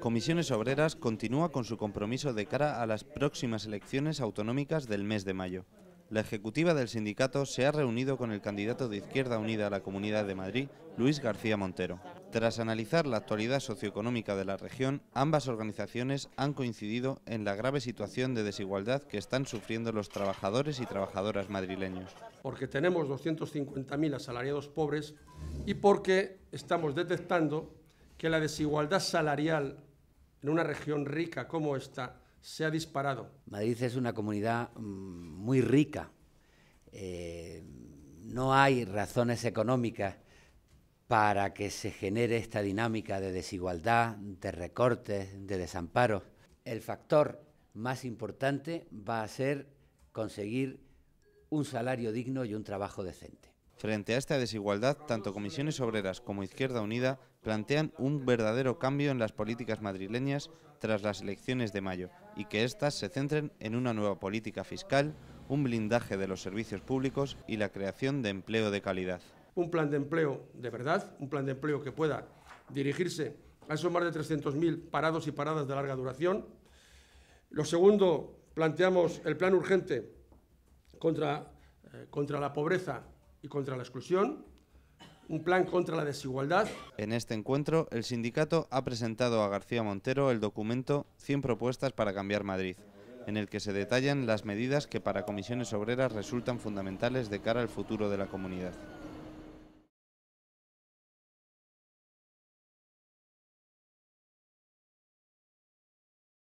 Comisiones Obreras continúa con su compromiso de cara a las próximas elecciones autonómicas del mes de mayo. La ejecutiva del sindicato se ha reunido con el candidato de Izquierda Unida a la Comunidad de Madrid, Luis García Montero. Tras analizar la actualidad socioeconómica de la región, ambas organizaciones han coincidido en la grave situación de desigualdad que están sufriendo los trabajadores y trabajadoras madrileños. Porque tenemos 250.000 asalariados pobres y porque estamos detectando que la desigualdad salarial en una región rica como esta se ha disparado. Madrid es una comunidad mm, muy rica. Eh, no hay razones económicas para que se genere esta dinámica de desigualdad, de recortes, de desamparos. El factor más importante va a ser conseguir un salario digno y un trabajo decente. Frente a esta desigualdad, tanto Comisiones Obreras como Izquierda Unida plantean un verdadero cambio en las políticas madrileñas tras las elecciones de mayo y que éstas se centren en una nueva política fiscal, un blindaje de los servicios públicos y la creación de empleo de calidad. Un plan de empleo de verdad, un plan de empleo que pueda dirigirse a esos más de 300.000 parados y paradas de larga duración. Lo segundo, planteamos el plan urgente contra, eh, contra la pobreza contra la exclusión, un plan contra la desigualdad. En este encuentro, el sindicato ha presentado a García Montero el documento 100 propuestas para cambiar Madrid, en el que se detallan las medidas que para comisiones obreras resultan fundamentales de cara al futuro de la comunidad.